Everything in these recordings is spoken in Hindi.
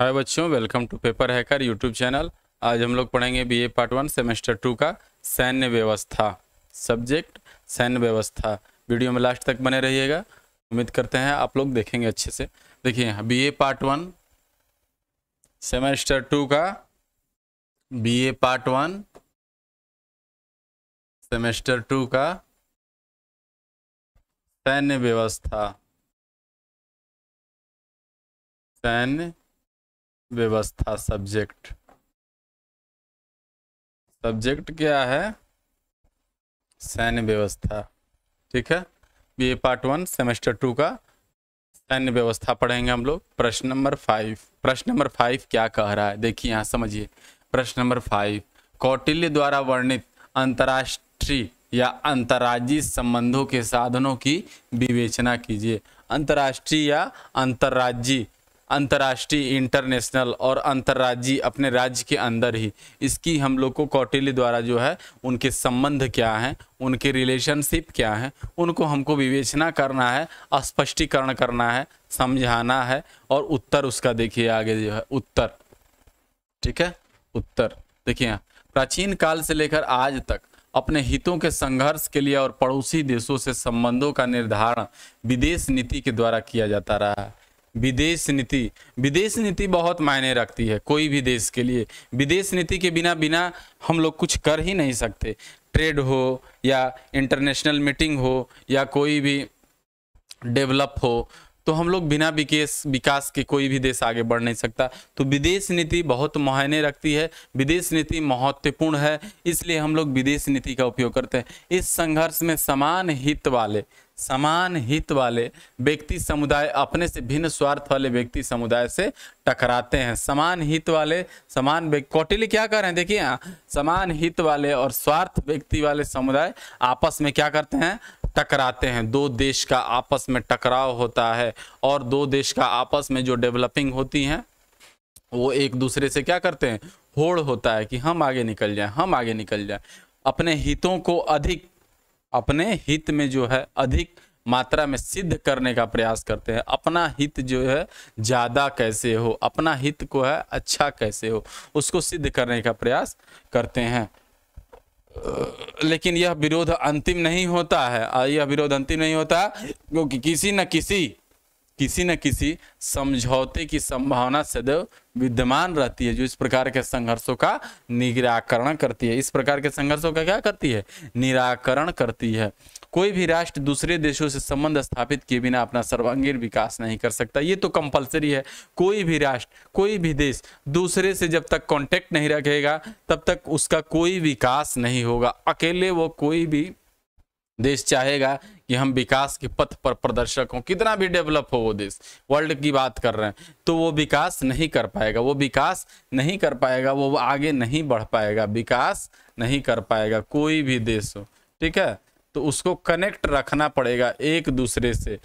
हाय बच्चों welcome to paper hacker YouTube channel आज हम लोग पढ़ेंगे BA part one semester two का सैन्य व्यवस्था सब्जेक्ट सैन्य व्यवस्था वीडियो में लास्ट तक बने रहिएगा उम्मीद करते हैं आप लोग देखेंगे अच्छे से देखिए यहाँ B part one semester two का BA part one semester two का सैन्य व्यवस्था सैन्य व्यवस्था सब्जेक्ट सब्जेक्ट क्या है सैन्य व्यवस्था ठीक है B part one semester two का सैन्य व्यवस्था पढ़ेंगे हम लोग प्रश्न नंबर फाइव प्रश्न नंबर फाइव क्या कह रहा है देखिए यहाँ समझिए प्रश्न नंबर फाइव कौटिल्य द्वारा वर्णित अंतर्राष्ट्रीय या अंतर्राज्यीय संबंधों के साधनों की विवेचना कीजिए अंतर्राष्ट्रीय या अंतर्राज्यीय अंतर्राष्ट्रीय इंटरनेशनल और अंतर्राज्यीय अपने राज्य के अंदर ही इसकी हम लोग को कौटिल्य द्वारा जो है उनके संबंध क्या हैं उनके रिलेशनशिप क्या हैं उनको हमको विवेचना करना है स्पष्टीकरण करना है समझाना है और उत्तर उसका देखिए आगे जो है उत्तर ठीक है उत्तर देखिए प्राचीन काल से लेकर आज तक अपने हितों के संघर्ष के लिए और पड़ोसी देशों से संबंधों का निर्धारण विदेश नीति के द्वारा किया जाता रहा है विदेश नीति विदेश नीति बहुत मायने रखती है कोई भी देश के लिए विदेश नीति के बिना बिना हम लोग कुछ कर ही नहीं सकते ट्रेड हो या इंटरनेशनल मीटिंग हो या कोई भी डेवलप हो तो हम लोग बिना विकास विकास के कोई भी देश आगे बढ़ नहीं सकता तो विदेश नीति बहुत मायने रखती है विदेश नीति महत्वपूर्ण है इसलिए हम लोग विदेश नीति का उपयोग करते हैं इस संघर्ष में समान हित वाले समान हित वाले व्यक्ति समुदाय अपने से भिन्न स्वार्थ वाले व्यक्ति समुदाय से टकराते हैं समान हित वाले समान कौटिल्य क्या कर रहे हैं देखिए समान हित वाले और स्वार्थ व्यक्ति वाले समुदाय आपस में क्या करते हैं टकराते हैं दो देश का आपस में टकराव होता है और दो देश का आपस में जो डेवलपिंग होती है वो एक दूसरे से क्या करते हैं होड़ होता है कि हम आगे निकल जाए हम आगे निकल जाए अपने हितों को अधिक अपने हित में जो है अधिक मात्रा में सिद्ध करने का प्रयास करते हैं अपना हित जो है ज़्यादा कैसे हो अपना हित को है अच्छा कैसे हो उसको सिद्ध करने का प्रयास करते हैं लेकिन यह विरोध अंतिम नहीं होता है यह विरोध अंतिम नहीं होता क्योंकि किसी न किसी किसी न किसी समझौते की संभावना सदैव विद्यमान रहती है जो इस प्रकार के संघर्षों का निराकरण करती है इस प्रकार के संघर्षों का क्या करती है निराकरण करती है कोई भी राष्ट्र दूसरे देशों से संबंध स्थापित किए बिना अपना सर्वांगीण विकास नहीं कर सकता ये तो कंपलसरी है कोई भी राष्ट्र कोई भी देश दूसरे से जब तक कॉन्टेक्ट नहीं रखेगा तब तक उसका कोई विकास नहीं होगा अकेले वो कोई भी देश चाहेगा कि हम विकास के पथ पर प्रदर्शक हों कितना भी डेवलप हो वो देश वर्ल्ड की बात कर रहे हैं तो वो विकास नहीं कर पाएगा वो विकास नहीं कर पाएगा वो आगे नहीं बढ़ पाएगा विकास नहीं कर पाएगा कोई भी देश हो ठीक है तो उसको कनेक्ट रखना पड़ेगा एक दूसरे से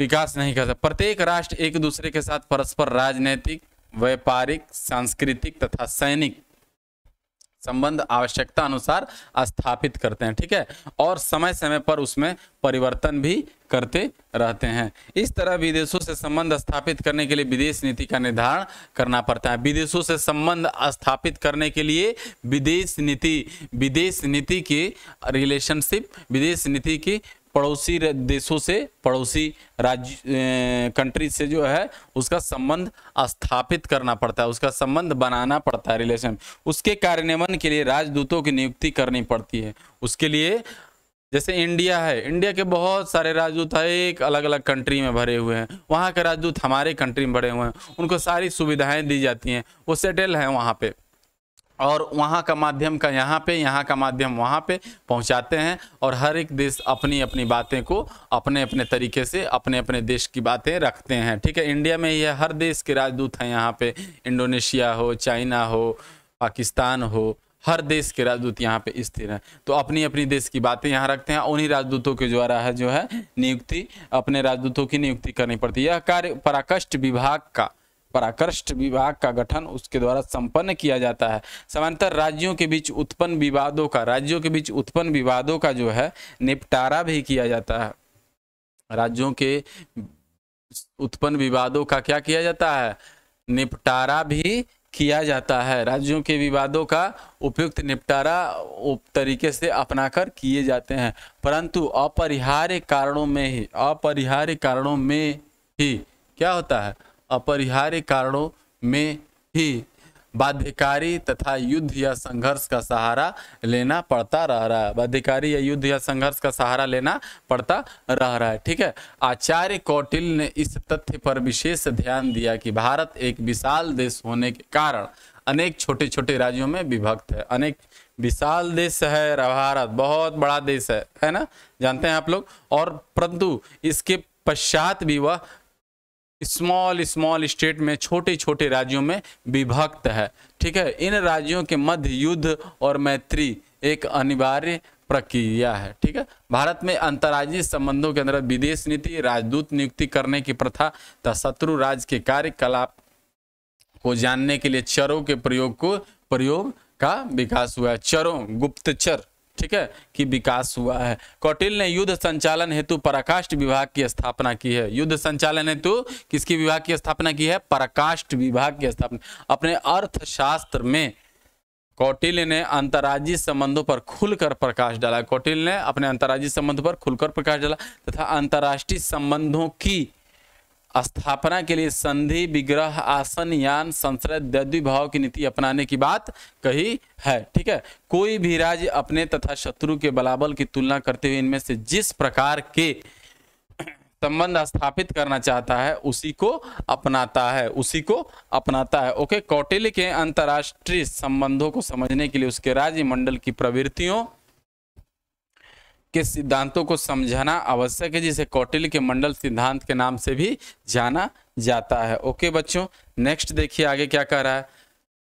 विकास नहीं कर सकता प्रत्येक राष्ट्र एक दूसरे के साथ परस्पर राजनैतिक व्यापारिक सांस्कृतिक तथा सैनिक संबंध आवश्यकता अनुसार स्थापित करते हैं ठीक है और समय समय पर उसमें परिवर्तन भी करते रहते हैं इस तरह विदेशों से संबंध स्थापित करने के लिए विदेश नीति का निर्धारण करना पड़ता है विदेशों से संबंध स्थापित करने के लिए विदेश नीति विदेश नीति की रिलेशनशिप विदेश नीति की पड़ोसी देशों से पड़ोसी राज्य कंट्री से जो है उसका संबंध स्थापित करना पड़ता है उसका संबंध बनाना पड़ता है रिलेशन उसके कार्यान्वयन के लिए राजदूतों की नियुक्ति करनी पड़ती है उसके लिए जैसे इंडिया है इंडिया के बहुत सारे राजदूत है एक अलग अलग कंट्री में भरे हुए हैं वहाँ के राजदूत हमारे कंट्री में भरे हुए हैं उनको सारी सुविधाएं दी जाती हैं वो सेटल हैं वहाँ पे और वहाँ का माध्यम का यहाँ पे यहाँ का माध्यम वहाँ पे पहुँचाते हैं और हर एक देश अपनी अपनी बातें को अपने अपने तरीके से अपने अपने देश की बातें रखते हैं ठीक है इंडिया में यह हर देश के राजदूत हैं यहाँ पे इंडोनेशिया हो चाइना हो पाकिस्तान हो हर देश के राजदूत यहाँ पे स्थिर हैं तो अपनी अपनी देश की बातें यहाँ रखते हैं उन्हीं राजदूतों के द्वारा है जो है नियुक्ति अपने राजदूतों की नियुक्ति करनी पड़ती है यह कार्य पराकष्ट विभाग का पराकृष्ट विभाग का गठन उसके द्वारा संपन्न किया जाता है समांतर राज्यों के बीच उत्पन्न विवादों का राज्यों के बीच उत्पन्न विवादों का जो है निपटारा भी किया जाता है राज्यों के उत्पन्न विवादों का क्या किया जाता है निपटारा भी किया जाता है राज्यों के विवादों का उपयुक्त निपटारा उप तरीके से अपनाकर किए जाते हैं परंतु अपरिहार्य कारणों में ही अपरिहार्य कारणों में ही क्या होता है अपरिहार्य कारणों में ही बाध्यकारी तथा युद्ध या संघर्ष का सहारा लेना पड़ता रह रहा है बाध्यकारी या युद्ध या संघर्ष का सहारा लेना पड़ता रह रहा है ठीक है आचार्य कौटिल ने इस तथ्य पर विशेष ध्यान दिया कि भारत एक विशाल देश होने के कारण अनेक छोटे छोटे राज्यों में विभक्त है अनेक विशाल देश है भारत बहुत बड़ा देश है है ना जानते हैं आप लोग और परंतु इसके पश्चात भी वह स्मॉल स्मॉल स्टेट में छोटे छोटे राज्यों में विभक्त है ठीक है इन राज्यों के मध्य युद्ध और मैत्री एक अनिवार्य प्रक्रिया है ठीक है भारत में अंतर्राज्यीय संबंधों के अंदर विदेश नीति राजदूत नियुक्ति करने की प्रथा तथा शत्रु राज्य के कार्यकलाप को जानने के लिए चरों के प्रयोग को प्रयोग का विकास हुआ है चरों गुप्तचर ठीक है कि विकास हुआ है कौटिल ने युद्ध संचालन हेतु पराकाष्ठ विभाग की स्थापना की है युद्ध संचालन हेतु किसकी विभाग की स्थापना की है पराकाष्ठ विभाग की स्थापना अपने अर्थशास्त्र में कौटिल्य ने अंतर्राज्यीय संबंधों पर खुलकर प्रकाश डाला कौटिल्य ने अपने अंतर्राज्यीय संबंधों पर खुलकर प्रकाश डाला तथा अंतर्राष्ट्रीय संबंधों की स्थापना के लिए संधि विग्रह आसन यान संसद भाव की नीति अपनाने की बात कही है ठीक है कोई भी राज्य अपने तथा शत्रु के बलाबल की तुलना करते हुए इनमें से जिस प्रकार के संबंध स्थापित करना चाहता है उसी को अपनाता है उसी को अपनाता है ओके कौटिल्य के अंतर्राष्ट्रीय संबंधों को समझने के लिए उसके राज्य मंडल की प्रवृत्तियों के सिद्धांतों को समझाना आवश्यक है जिसे कौटिल के मंडल सिद्धांत के नाम से भी जाना जाता है ओके बच्चों नेक्स्ट देखिए आगे क्या कह रहा है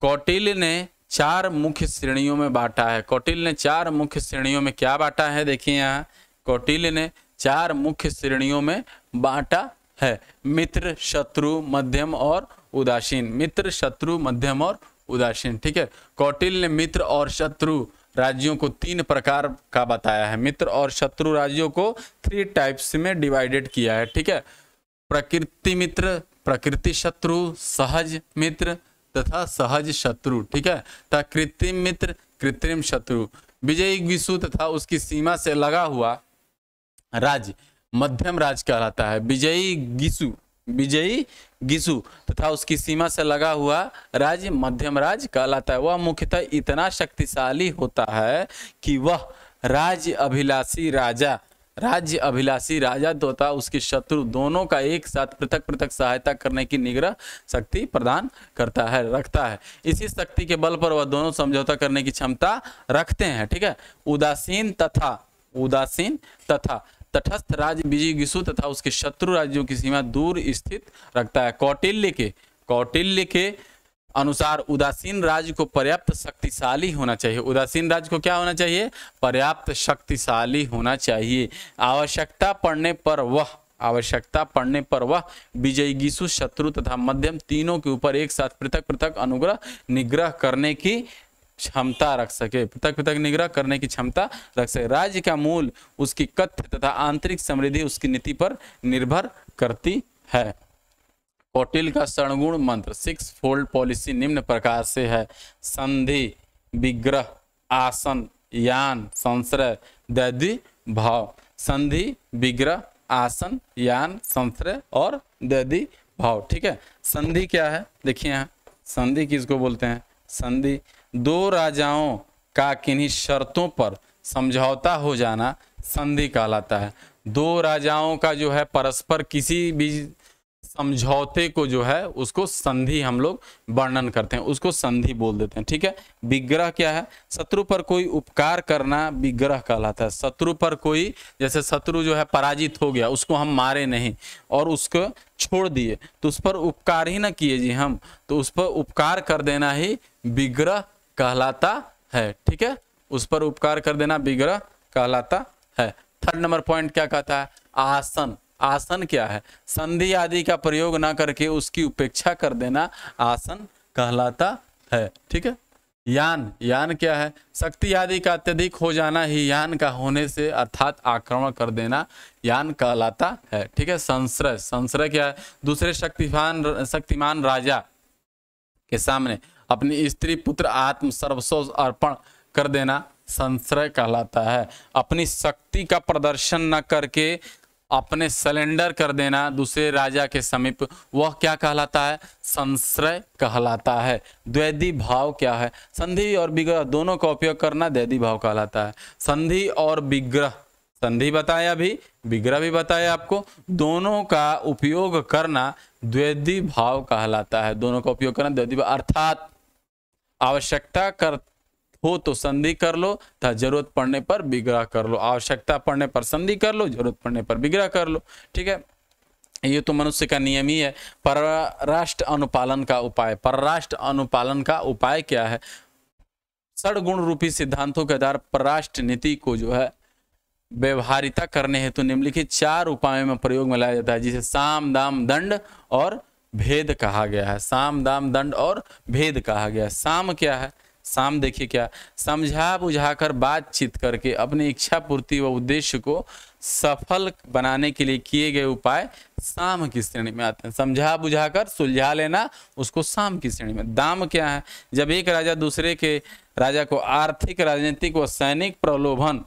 कौटिल ने चार मुख्य श्रेणियों में बांटा है कौटिल ने चार मुख्य श्रेणियों में क्या बांटा है देखिए यहाँ कौटिल ने चार मुख्य श्रेणियों में बांटा है मित्र शत्रु मध्यम और उदासीन मित्र शत्रु मध्यम और उदासीन ठीक है कौटिल ने मित्र और शत्रु राज्यों को तीन प्रकार का बताया है मित्र और शत्रु राज्यों को थ्री टाइप्स में डिवाइडेड किया है ठीक है प्रकृति मित्र प्रकृति शत्रु सहज मित्र तथा सहज शत्रु ठीक है तथा कृत्रिम मित्र कृत्रिम शत्रु विजयी विशु तथा उसकी सीमा से लगा हुआ राज्य मध्यम राज्य कहलाता है विजयी गिशु विजयी गिसु तथा उसकी सीमा से लगा हुआ राज्य मध्यम राज्य कहलाता है वह मुख्यतः इतना शक्तिशाली होता है कि वह राज्य अभिलाषी राजा राज्य अभिलाषी राजा तथा उसके शत्रु दोनों का एक साथ पृथक पृथक सहायता करने की निग्रह शक्ति प्रदान करता है रखता है इसी शक्ति के बल पर वह दोनों समझौता करने की क्षमता रखते हैं ठीक है उदासीन तथा उदासीन तथा तटस्थ राज्य विजय गिसु तथा उसके शत्रु राज्यों की सीमा दूर स्थित रखता है कौटिल्य के कौटिल्य के अनुसार उदासीन राज्य को पर्याप्त शक्तिशाली होना चाहिए उदासीन राज्य को क्या होना चाहिए पर्याप्त शक्तिशाली होना चाहिए आवश्यकता पड़ने पर वह आवश्यकता पड़ने पर वह विजय गीसु शत्रु तथा मध्यम तीनों के ऊपर एक साथ पृथक पृथक अनुग्रह निग्रह करने की क्षमता रख सके पृथक पृथक निग्रह करने की क्षमता रख सके राज्य का मूल उसकी कथ्य तथा आंतरिक समृद्धि उसकी नीति पर निर्भर करती है कौटिल का सणगुण मंत्र सिक्स फोल्ड पॉलिसी निम्न प्रकार से है संधि विग्रह आसन यान संश्रय दैदी भाव संधि विग्रह आसन यान संश्रय और दैदी भाव ठीक है संधि क्या है देखिए यहाँ संधि किसको बोलते हैं संधि दो राजाओं का किन्हीं शर्तों पर समझौता हो जाना संधि कहलाता है दो राजाओं का जो है परस्पर किसी भी समझौते को जो है उसको संधि हम लोग वर्णन करते हैं उसको संधि बोल देते हैं ठीक है विग्रह क्या है शत्रु पर कोई उपकार करना विग्रह कहलाता है शत्रु पर कोई जैसे शत्रु जो है पराजित हो गया उसको हम मारे नहीं और उसको छोड़ दिए तो उस पर उपकार ही ना किए जी हम तो उस पर उपकार कर देना ही विग्रह कहलाता है ठीक है उस पर उपकार कर देना विग्रह कहलाता है थर्ड नंबर पॉइंट क्या कहता है आसन आसन क्या है संधि आदि का प्रयोग ना करके उसकी उपेक्षा कर देना आसन कहलाता है ठीक है यान यान क्या है शक्ति आदि का अत्यधिक हो जाना ही यान का होने से अर्थात आक्रमण कर देना यान कहलाता है ठीक है संश्रय संश्रय क्या है दूसरे शक्तिमान शक्तिमान राजा के सामने अपनी स्त्री पुत्र आत्म सर्वस्व अर्पण कर देना संश्रय कहलाता है अपनी शक्ति का प्रदर्शन न करके अपने सिलेंडर कर देना दूसरे राजा के समीप वह क्या कहलाता है संश्रय कहलाता है द्वैदी भाव क्या है संधि और विग्रह दोनों का उपयोग करना द्वैदी भाव कहलाता है संधि और विग्रह संधि बताया भी विग्रह भी बताया आपको दोनों का उपयोग करना द्वैदी भाव कहलाता है दोनों का उपयोग करना द्वैदी भाव अर्थात आवश्यकता कर हो तो संधि कर लो तथा जरूरत पड़ने पर बिगड़ा कर लो आवश्यकता पड़ने पर संधि कर लो जरूरत पड़ने पर बिगड़ा कर लो ठीक है ये तो मनुष्य का नियम ही है परराष्ट्र अनुपालन का उपाय परराष्ट्र अनुपालन का उपाय क्या है सड़गुण रूपी सिद्धांतों के आधार परराष्ट्र नीति को जो है व्यवहारिता करने हेतु तो निम्नलिखित चार उपायों में प्रयोग में लाया जाता है जिसे साम दाम दंड और भेद कहा गया है साम दाम दंड और भेद कहा गया है साम क्या है साम देखिए क्या समझा बुझा कर बातचीत करके अपनी इच्छा पूर्ति व उद्देश्य को सफल बनाने के लिए किए गए उपाय साम की श्रेणी में आते हैं समझा बुझा कर सुलझा लेना उसको साम की श्रेणी में दाम क्या है जब एक राजा दूसरे के राजा को आर्थिक राजनीतिक व सैनिक प्रलोभन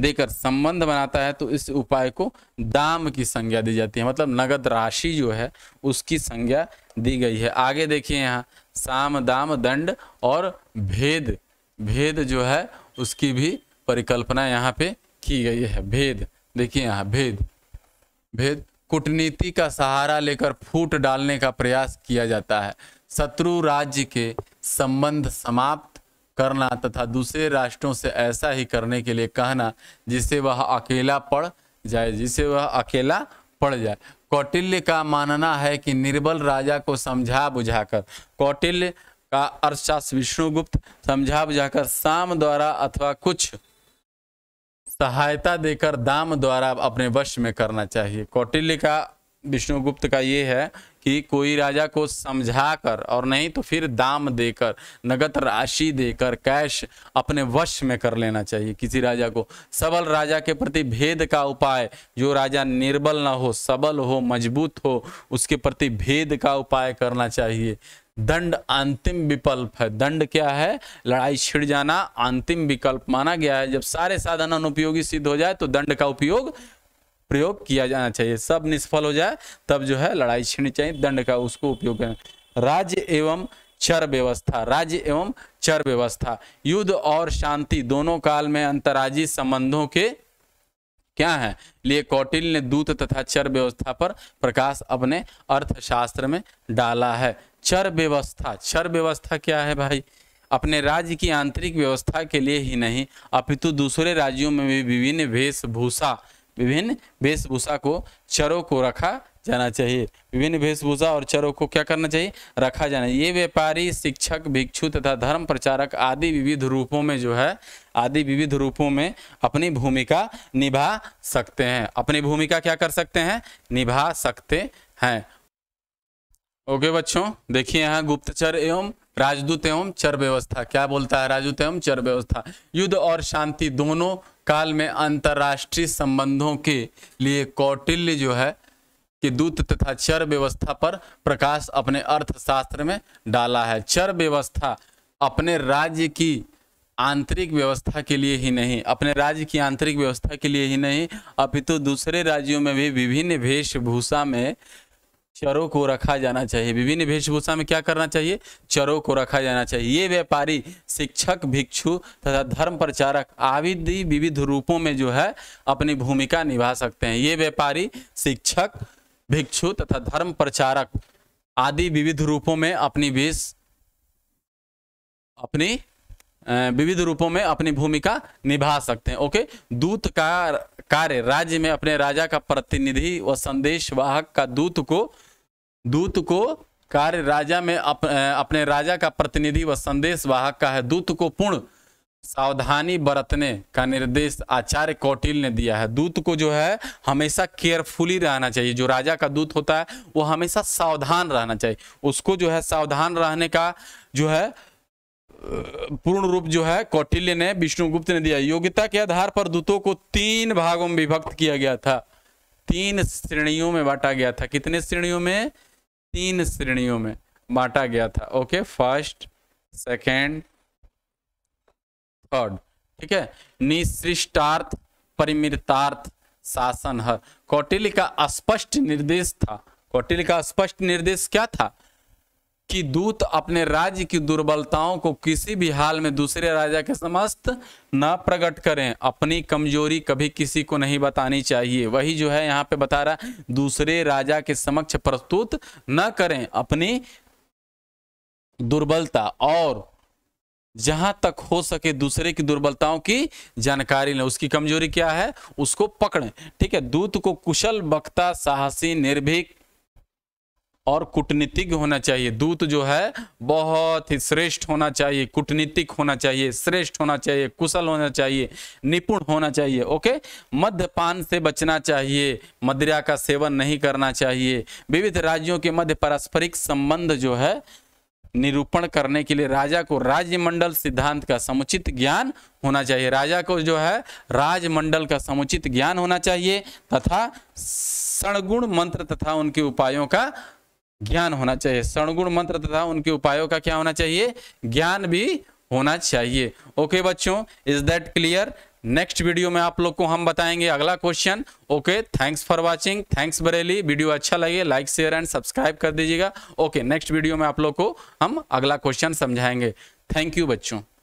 देकर संबंध बनाता है तो इस उपाय को दाम की संज्ञा दी जाती है मतलब नगद राशि जो है उसकी संज्ञा दी गई है आगे देखिए यहाँ साम दाम दंड और भेद भेद जो है उसकी भी परिकल्पना यहाँ पे की गई है भेद देखिए यहाँ भेद भेद कूटनीति का सहारा लेकर फूट डालने का प्रयास किया जाता है शत्रु राज्य के संबंध समाप्त करना तथा दूसरे राष्ट्रों से ऐसा ही करने के लिए कहना जिससे वह अकेला पड़ जाए जिससे वह अकेला पड़ जाए कौटिल्य का मानना है कि निर्बल राजा को समझा बुझाकर कौटिल्य का अर्थशास्त्र विष्णुगुप्त समझा बुझाकर साम द्वारा अथवा कुछ सहायता देकर दाम द्वारा अपने वश में करना चाहिए कौटिल्य का विष्णुगुप्त का ये है कि कोई राजा को समझा कर और नहीं तो फिर दाम देकर नगद राशि देकर कैश अपने वश में कर लेना चाहिए किसी राजा को सबल राजा के प्रति भेद का उपाय जो राजा निर्बल ना हो सबल हो मजबूत हो उसके प्रति भेद का उपाय करना चाहिए दंड अंतिम विकल्प है दंड क्या है लड़ाई छिड़ जाना अंतिम विकल्प माना गया है जब सारे साधन अनुपयोगी सिद्ध हो जाए तो दंड का उपयोग प्रयोग किया जाना चाहिए सब निष्फल हो जाए तब जो है लड़ाई छिड़नी चाहिए दंड का उसको उपयोग करना राज्य एवं चर व्यवस्था राज्य एवं चर व्यवस्था युद्ध और शांति दोनों काल में अंतर्राज्यीय संबंधों के क्या है लिए कौटिल ने दूत तथा चर व्यवस्था पर प्रकाश अपने अर्थशास्त्र में डाला है चर व्यवस्था चर व्यवस्था क्या है भाई अपने राज्य की आंतरिक व्यवस्था के लिए ही नहीं अपितु दूसरे राज्यों में भी विभिन्न वेशभूषा विभिन्न वेशभूषा को चरों को रखा जाना चाहिए विभिन्न वेशभूषा और चरों को क्या करना चाहिए रखा जाना ये व्यापारी शिक्षक भिक्षु तथा धर्म प्रचारक आदि विविध रूपों में जो है आदि विविध रूपों में अपनी भूमिका निभा सकते हैं अपनी भूमिका क्या कर सकते हैं निभा सकते हैं ओके बच्चों देखिए यहाँ गुप्तचर एवं राजदूत एवं चर व्यवस्था क्या बोलता है राजदूत एवं चर व्यवस्था युद्ध और शांति दोनों काल में अंतर्राष्ट्रीय संबंधों के लिए कौटिल्य जो है कि दूत तथा चर व्यवस्था पर प्रकाश अपने अर्थशास्त्र में डाला है चर व्यवस्था अपने राज्य की आंतरिक व्यवस्था के लिए ही नहीं अपने राज्य की आंतरिक व्यवस्था के लिए ही नहीं अपितु तो दूसरे राज्यों में भी विभिन्न वेशभूषा में चरों को रखा जाना चाहिए विभिन्न वेशभूषा में क्या करना चाहिए चरों को रखा जाना चाहिए ये व्यापारी शिक्षक भिक्षु तथा धर्म प्रचारक आविधि विविध रूपों में जो है अपनी भूमिका निभा सकते हैं ये व्यापारी शिक्षक भिक्षु तथा धर्म प्रचारक आदि विविध रूपों में अपनी वेश अपनी विविध रूपों में अपनी भूमिका निभा सकते हैं ओके दूत का कार्य राज्य में अपने राजा का प्रतिनिधि व वाहक का दूत को दूत को कार्य राजा में अप, अपने राजा का प्रतिनिधि व वाहक का है दूत को पूर्ण सावधानी बरतने का निर्देश आचार्य कौटिल ने दिया है दूत को जो है हमेशा केयरफुली रहना चाहिए जो राजा का दूत होता है वो हमेशा सावधान रहना चाहिए उसको जो है सावधान रहने का जो है पूर्ण रूप जो है कौटिल्य ने विष्णुगुप्त ने दिया योग्यता के आधार पर दूतों को तीन भागों में विभक्त किया गया था तीन श्रेणियों में बांटा गया था कितने श्रेणियों में तीन श्रेणियों में बांटा गया था ओके फर्स्ट सेकेंड थर्ड ठीक है निशिष्टार्थ परिमृतार्थ शासन है कौटिल्य का स्पष्ट निर्देश था कौटिल्य का स्पष्ट निर्देश क्या था कि दूत अपने राज्य की दुर्बलताओं को किसी भी हाल में दूसरे राजा के समस्त न प्रकट करें अपनी कमजोरी कभी किसी को नहीं बतानी चाहिए वही जो है यहाँ पे बता रहा दूसरे राजा के समक्ष प्रस्तुत न करें अपनी दुर्बलता और जहां तक हो सके दूसरे की दुर्बलताओं की जानकारी लें उसकी कमजोरी क्या है उसको पकड़ें ठीक है दूत को कुशल वक्ता साहसी निर्भीक और कूटनीतिज्ञ होना चाहिए दूत जो है बहुत ही श्रेष्ठ होना चाहिए कूटनीतिक होना चाहिए श्रेष्ठ होना चाहिए कुशल होना चाहिए निपुण होना चाहिए ओके मध्यपान से बचना चाहिए मदिरा का सेवन नहीं करना चाहिए विविध राज्यों के मध्य पारस्परिक संबंध जो है निरूपण करने के लिए राजा को राज्यमंडल सिद्धांत का समुचित ज्ञान होना चाहिए राजा को जो है राजमंडल का समुचित ज्ञान होना चाहिए तथा सणगुण मंत्र तथा उनके उपायों का ज्ञान होना चाहिए सणगुण मंत्र तथा उनके उपायों का क्या होना चाहिए ज्ञान भी होना चाहिए ओके बच्चों is that clear next video में आप लोग को हम बताएंगे अगला question okay thanks for watching thanks बरेली वीडियो अच्छा लगे लाइक शेयर एंड सब्सक्राइब कर दीजिएगा ओके नेक्स्ट वीडियो में आप लोग को हम अगला क्वेश्चन समझाएंगे थैंक यू बच्चों